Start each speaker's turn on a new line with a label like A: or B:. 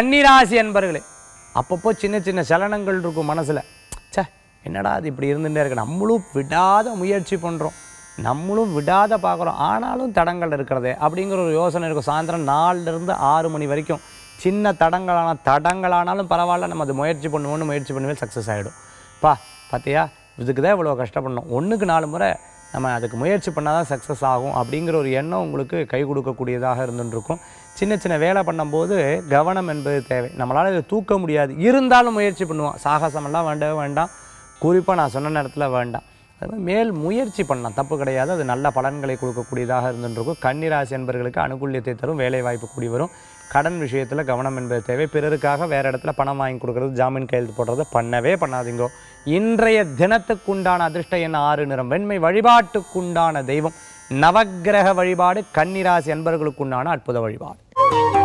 A: கன்னிராசி என்பர்களே அப்பப்போ சின்ன சின்ன சலனங்கள் இருக்கும் மனசில் சே என்னடா அது இப்படி இருந்துகிட்டே இருக்கு நம்மளும் விடாத முயற்சி பண்ணுறோம் நம்மளும் விடாத பார்க்குறோம் ஆனாலும் தடங்கள் இருக்கிறதே அப்படிங்கிற ஒரு யோசனை இருக்கும் சாயந்தரம் நாலுலேருந்து ஆறு மணி வரைக்கும் சின்ன தடங்களான தடங்களானாலும் பரவாயில்ல நம்ம அது முயற்சி பண்ணுவோன்னு முயற்சி பண்ணுவே சக்ஸஸ் ஆகிடும் பா பார்த்தியா இதுக்கு தான் இவ்வளோ கஷ்டப்படணும் ஒன்றுக்கு நாலு முறை நம்ம அதுக்கு முயற்சி பண்ணால் தான் சக்ஸஸ் ஆகும் அப்படிங்கிற ஒரு எண்ணம் உங்களுக்கு கை கொடுக்கக்கூடியதாக இருந்துருக்கும் சின்ன சின்ன வேலை பண்ணும்போது கவனம் என்பது தேவை நம்மளால் இதை தூக்க முடியாது இருந்தாலும் முயற்சி பண்ணுவோம் சாகசமெல்லாம் வேண்டவே வேண்டாம் குறிப்பாக நான் சொன்ன நேரத்தில் வேண்டாம் அதுமாதிரி மேல் முயற்சி பண்ணலாம் தப்பு கிடையாது அது நல்ல பலன்களை கொடுக்கக்கூடியதாக இருந்துருக்கும் கன்னிராசி என்பர்களுக்கு அனுகூல்யத்தை தரும் வேலைவாய்ப்பு கூடி வரும் கடன் விஷயத்தில் கவனம் என்பது தேவை பிறருக்காக வேறு இடத்துல பணம் வாங்கி கொடுக்குறது ஜாமீன் கையெழுத்து போடுறது பண்ணவே பண்ணாதீங்கோ இன்றைய தினத்துக்குண்டான அதிர்ஷ்ட எண் ஆறு நிறம் வெண்மை வழிபாட்டுக்குண்டான தெய்வம் நவக்கிரக வழிபாடு கன்னிராசி என்பர்களுக்குண்டான அற்புத வழிபாடு